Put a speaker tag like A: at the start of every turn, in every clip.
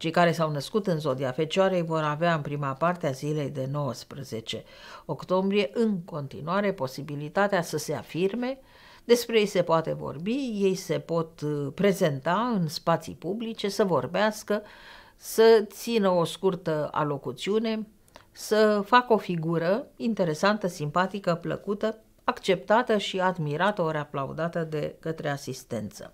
A: Cei care s-au născut în zodia Fecioarei vor avea în prima parte a zilei de 19 octombrie în continuare posibilitatea să se afirme, despre ei se poate vorbi, ei se pot uh, prezenta în spații publice, să vorbească, să țină o scurtă alocuțiune, să facă o figură interesantă, simpatică, plăcută, acceptată și admirată ori aplaudată de către asistență.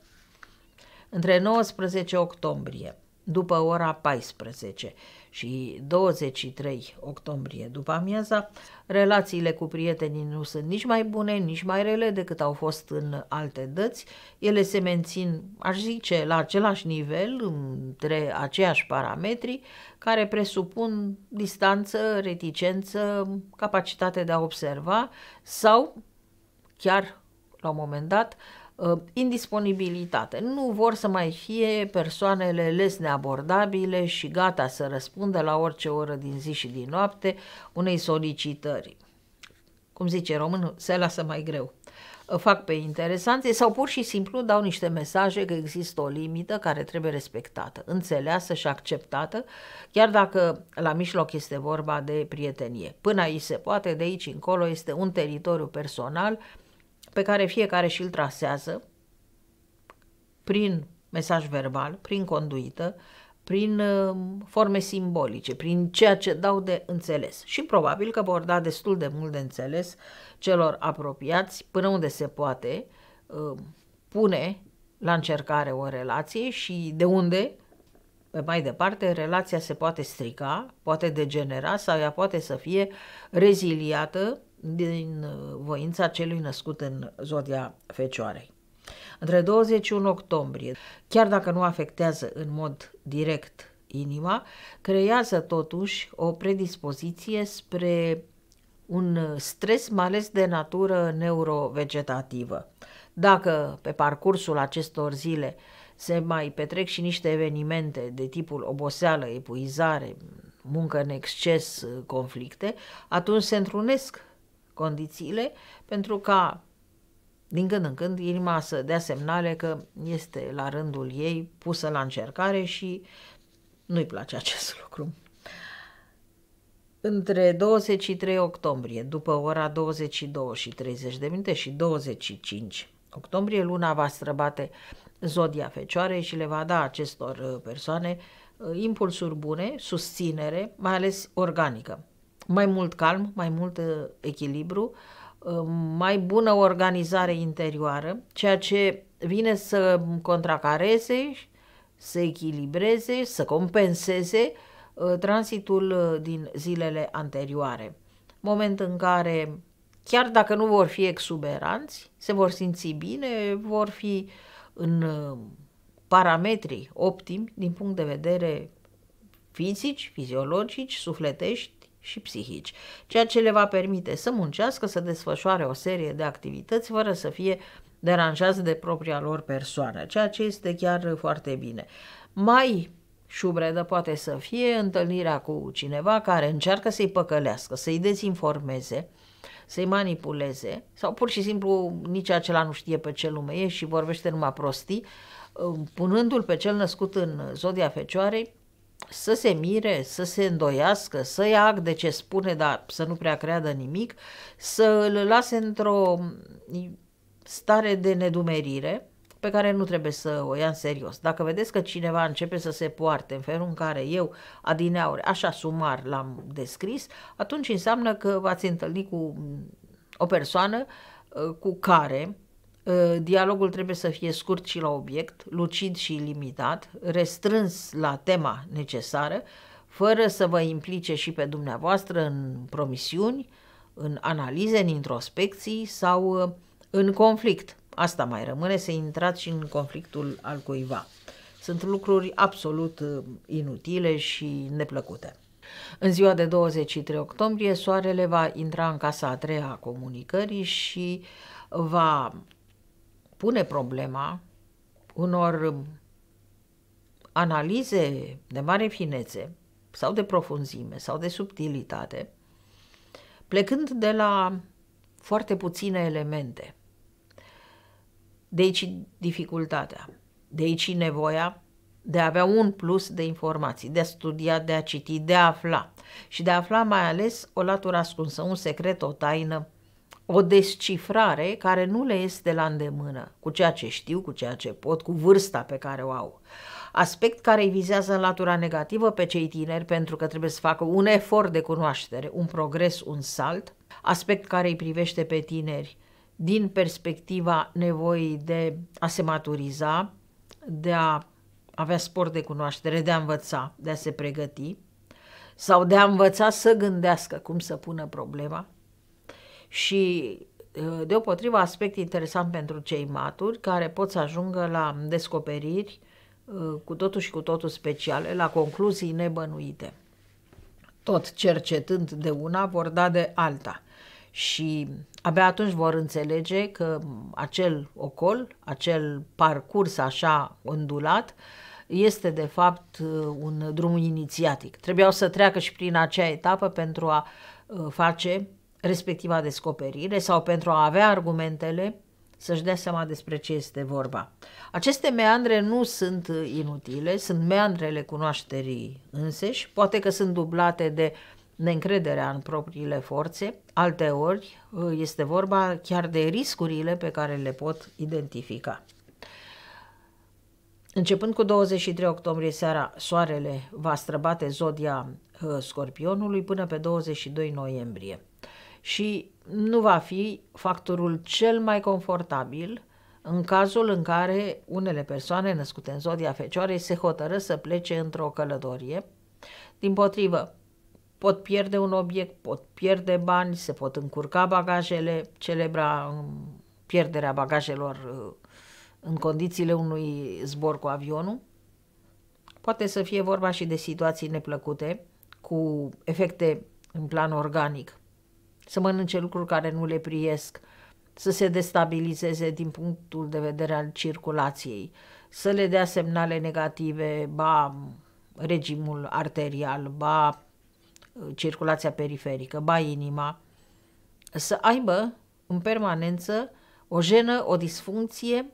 A: Între 19 octombrie după ora 14 și 23 octombrie după amiaza, relațiile cu prietenii nu sunt nici mai bune, nici mai rele decât au fost în alte dăți. Ele se mențin, aș zice, la același nivel, între aceiași parametri, care presupun distanță, reticență, capacitate de a observa sau chiar, la un moment dat, uh, Uh, indisponibilitate. Nu vor să mai fie persoanele les neabordabile și gata să răspundă la orice oră din zi și din noapte unei solicitări. Cum zice românul, se lasă mai greu. Fac pe interesanțe sau pur și simplu dau niște mesaje că există o limită care trebuie respectată, înțeleasă și acceptată, chiar dacă la mijloc este vorba de prietenie. Până aici se poate, de aici încolo este un teritoriu personal pe care fiecare și-l trasează prin mesaj verbal, prin conduită, prin uh, forme simbolice, prin ceea ce dau de înțeles. Și probabil că vor da destul de mult de înțeles celor apropiați până unde se poate uh, pune la încercare o relație și de unde, pe mai departe, relația se poate strica, poate degenera sau ea poate să fie reziliată din uh, voința celui născut în zodia Fecioarei. Între 21 octombrie, chiar dacă nu afectează în mod direct inima, creează totuși o predispoziție spre un stres mai ales de natură neurovegetativă. Dacă pe parcursul acestor zile se mai petrec și niște evenimente de tipul oboseală, epuizare, muncă în exces, conflicte, atunci se întrunesc condițiile pentru ca din când în când inima să dea semnale că este la rândul ei pusă la încercare și nu-i place acest lucru. Între 23 octombrie, după ora 22 și 30 de minute și 25 octombrie, luna va străbate zodia fecioare și le va da acestor uh, persoane uh, impulsuri bune, susținere, mai ales organică mai mult calm, mai mult uh, echilibru, uh, mai bună organizare interioară, ceea ce vine să contracareze, să echilibreze, să compenseze uh, transitul din zilele anterioare. Moment în care, chiar dacă nu vor fi exuberanți, se vor simți bine, vor fi în parametrii optimi din punct de vedere fizici, fiziologici, sufletești, și psihici, ceea ce le va permite să muncească, să desfășoare o serie de activități fără să fie deranjați de propria lor persoană, ceea ce este chiar foarte bine. Mai șubredă poate să fie întâlnirea cu cineva care încearcă să-i păcălească, să-i dezinformeze, să-i manipuleze sau pur și simplu nici acela nu știe pe ce lume e și vorbește numai prostii, uh, punându-l pe cel născut în zodia fecioarei să se mire, să se îndoiască, să ia act de ce spune, dar să nu prea creadă nimic, să îl lase într-o mm, stare de nedumerire pe care nu trebuie să o ia în serios. Dacă vedeți că cineva începe să se poarte în felul în care eu, adineauri, așa sumar l-am descris, atunci înseamnă că v-ați întâlnit cu mm, o persoană uh, cu care Ă, dialogul trebuie să fie scurt și la obiect, lucid și limitat, restrâns la tema necesară, fără să vă implice și pe dumneavoastră în promisiuni, în analize, în introspecții sau ă, în conflict. Asta mai rămâne să intrați și în conflictul al cuiva. Sunt lucruri absolut ă, inutile și neplăcute. În ziua de 23 octombrie, soarele va intra în casa a treia a comunicării și va pune problema unor analize de mare finețe sau de profunzime sau de subtilitate, plecând de la foarte puține elemente. De aici dificultatea, de aici nevoia de a avea un plus de informații, de a studia, de a citi, de a afla și de a afla mai ales o latură ascunsă, un secret, o taină, o descifrare care nu le este la îndemână, cu ceea ce știu, cu ceea ce pot, cu vârsta pe care o au. Aspect care îi vizează în latura negativă pe cei tineri pentru că trebuie să facă un efort de cunoaștere, un progres, un salt. Aspect care îi privește pe tineri din perspectiva nevoii de a se maturiza, de a avea sport de cunoaștere, de a învăța, de a se pregăti sau de a învăța să gândească cum să pună problema și uh, deopotrivă aspect interesant pentru cei maturi care pot să ajungă la descoperiri uh, cu totul și cu totul speciale, la concluzii nebănuite. Tot cercetând de una vor da de alta și abia atunci vor înțelege că acel ocol, acel parcurs așa ondulat este de fapt uh, un drum inițiatic. Trebuiau să treacă și prin acea etapă pentru a face respectiva descoperire sau pentru a avea argumentele să-și dea seama despre ce este vorba. Aceste meandre nu sunt inutile, sunt meandrele cunoașterii înseși, poate că sunt dublate de neîncrederea în propriile forțe, alteori uh, este vorba chiar de riscurile pe care le pot identifica. Începând cu 23 octombrie seara, soarele va străbate zodia uh, scorpionului până pe 22 noiembrie și nu va fi factorul cel mai confortabil în cazul în care unele persoane născute în zodia fecioarei se hotără să plece într-o călătorie. Din potrivă, pot pierde un obiect, pot pierde bani, se pot încurca bagajele, celebra um, pierderea bagajelor uh, în condițiile unui zbor cu avionul. Poate să fie vorba și de situații neplăcute, cu efecte în plan organic, să mănânce lucruri care nu le priesc, să se destabilizeze din punctul de vedere al circulației, să le dea semnale negative, ba regimul arterial, ba circulația periferică, ba inima, să aibă în permanență o jenă, o disfuncție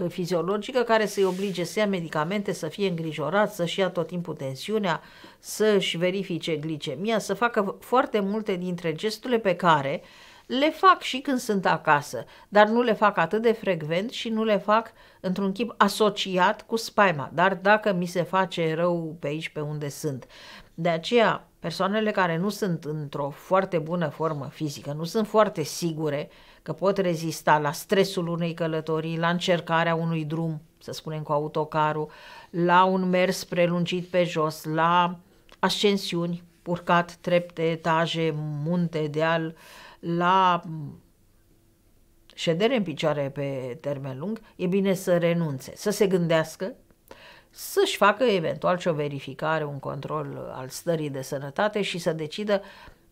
A: Eh, fiziologică care să-i oblige să ia medicamente, să fie îngrijorat, să-și ia tot timpul tensiunea, să-și verifice glicemia, să facă foarte multe dintre gesturile pe care uh, le fac și când sunt acasă, dar nu le fac atât de frecvent și nu le fac într-un chip asociat cu spaima, dar dacă mi se face rău pe aici, pe unde sunt. De aceea, persoanele care nu sunt într-o foarte bună formă fizică, nu sunt foarte sigure că pot rezista la stresul unei călătorii, la încercarea unui drum, să spunem cu autocarul, la un mers prelungit pe jos, la ascensiuni, urcat trepte, etaje, munte, deal, uh, la mm, ședere în picioare pe termen lung, e bine să renunțe, să se gândească, să-și facă eventual și o verificare, un control al stării de sănătate și să decidă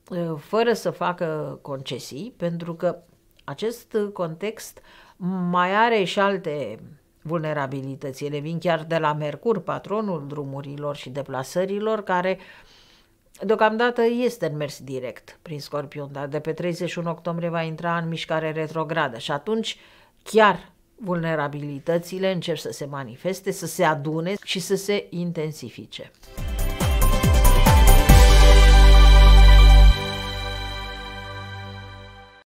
A: uh, fără să facă concesii, pentru că acest context mai are și alte vulnerabilități. Ele vin chiar de la Mercur, patronul drumurilor și deplasărilor, care uh, Deocamdată este în mers direct prin Scorpion, dar de pe 31 octombrie va intra în mișcare retrogradă și atunci chiar vulnerabilitățile încep să se manifeste, să se adune și să se intensifice.